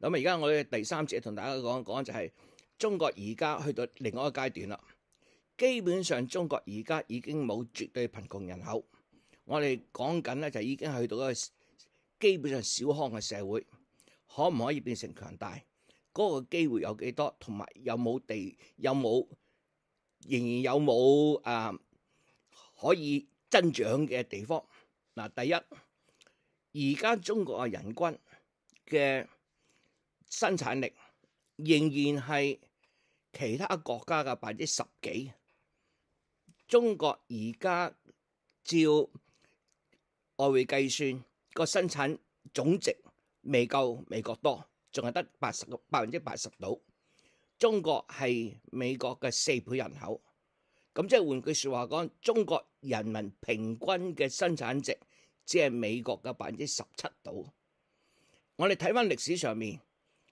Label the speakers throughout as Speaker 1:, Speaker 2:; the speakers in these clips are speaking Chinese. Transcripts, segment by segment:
Speaker 1: 咁而家我哋第三節同大家講講就係中國而家去到另外一個階段啦。基本上，中國而家已經冇絕對貧窮人口，我哋講緊咧就已經去到一個基本上小康嘅社會。可唔可以變成強大？嗰個機會有幾多？同埋有冇地？有冇仍然有冇啊？可以增長嘅地方嗱？第一，而家中國嘅人均嘅生產力仍然係其他國家嘅百分之十幾。中國而家照外匯計算個生產總值未夠美國多，仲係得八十百分之八十到。中國係美國嘅四倍人口，咁即係換句説話講，中國人民平均嘅生產值只係美國嘅百分之十七到。我哋睇翻歷史上面。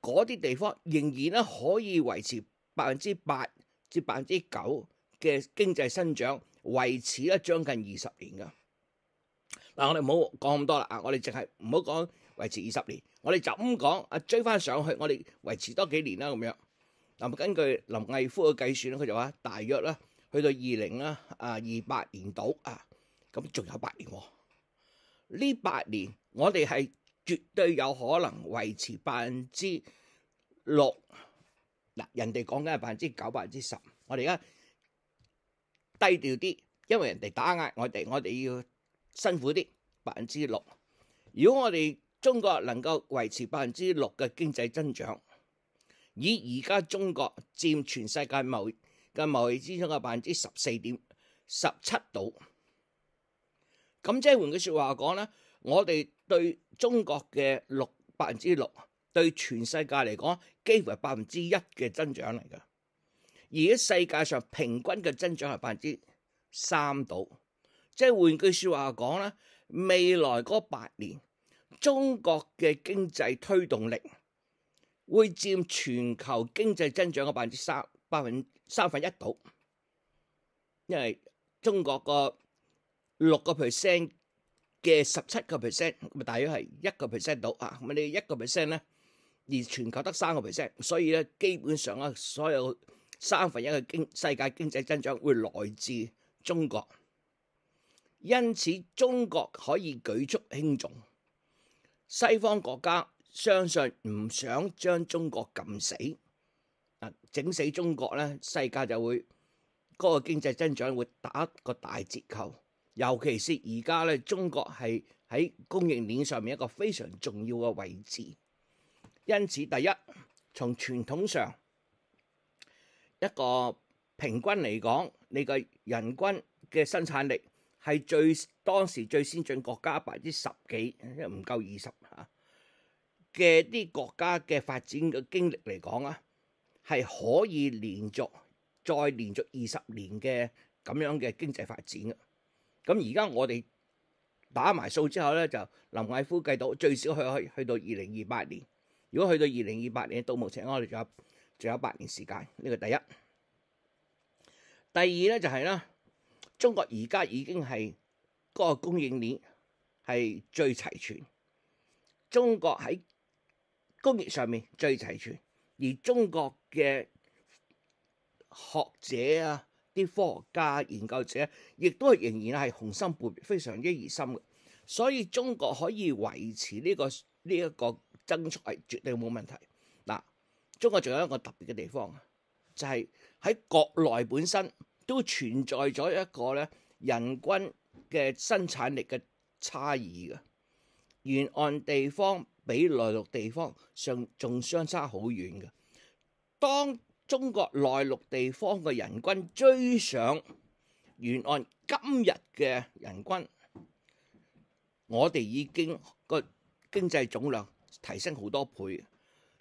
Speaker 1: 嗰啲地方仍然咧可以維持百分之八至百分之九嘅經濟增長，維持咧將近二十年噶。嗱，我哋唔好講咁多啦啊，我哋淨係唔好講維持二十年，我哋就咁講啊，追翻上去，我哋維持多幾年啦咁樣。嗱，根據林毅夫嘅計算咧，佢就話大約咧去到二零啦啊二八年度啊，咁仲有八年喎。呢八年我哋係。绝对有可能维持百分之六嗱，人哋讲紧系百分之九、百分之十。我哋而家低调啲，因为人哋打压我哋，我哋要辛苦啲百分之六。如果我哋中国能够维持百分之六嘅经济增长，以而家中国占全世界贸嘅贸易之中嘅百分之十四点十七度，咁即系换句说话讲啦。我哋对中国嘅六百分之六，对全世界嚟讲，几乎系百分之一嘅增长嚟噶。而喺世界上平均嘅增长系百分之三到，即系换句说话讲啦，未来嗰八年，中国嘅经济推动力会占全球经济增长嘅百分之三百分三分一到，因为中国个六个 percent。嘅十七個 percent 咪大約係一個 percent 到啊，咁你一個 percent 咧，而全球得三個 percent，所以咧基本上啊，所有三分一嘅经世界經濟增長會來自中國，因此中國可以舉足輕重，西方國家相信唔想將中國撳死啊，整死中國咧，世界就會嗰個經濟增長會打個大折扣。尤其是而家咧，中國係喺供應鏈上面一個非常重要嘅位置。因此，第一從傳統上一個平均嚟講，你個人均嘅生產力係最當時最先進國家百分之十幾，唔夠二十吓嘅啲國家嘅發展嘅經歷嚟講啊，係可以連續再連續二十年嘅咁樣嘅經濟發展嘅。咁而家我哋打埋數之後咧，就林毅夫計到最少去去去到二零二八年。如果去到二零二八年到目前，我哋仲有仲有八年時間。呢個第一。第二咧就係啦，中國而家已經係個供應鏈係最齊全。中國喺工业上面最齊全，而中國嘅學者啊。啲科學家、研究者亦都仍然係雄心勃勃、非常之意深嘅，所以中國可以維持呢個呢一个增速係絕對冇問題。嗱，中國仲有一個特別嘅地方啊，就係喺國內本身都存在咗一個咧人均嘅生產力嘅差異嘅，沿岸地方比內陸地方上仲相差好遠嘅，当中国内陆地方嘅人均追上沿岸今日嘅人均，我哋已经个经济总量提升好多倍，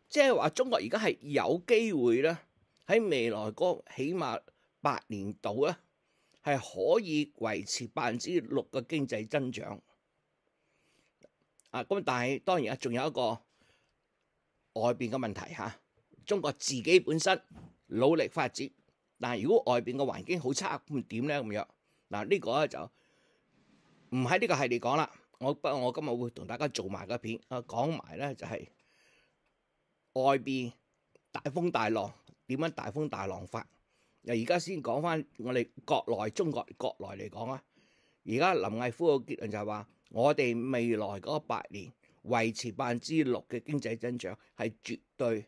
Speaker 1: 即系话中国而家系有机会咧，喺未来嗰起码八年度咧系可以维持百分之六嘅经济增长。啊，咁但系当然啊，仲有一个外边嘅问题吓。中國自己本身努力發展，但如果外边嘅環境好差咁點咧？咁樣嗱，呢個就唔喺呢個系列講啦。我不我今日會同大家做埋個片啊，講埋咧就係外邊大風大浪點樣大風大浪發。又而家先講翻我哋國內中國國內嚟講啊。而家林毅夫個結論就係話，我哋未來嗰八年維持百分之六嘅經濟增長係絕對。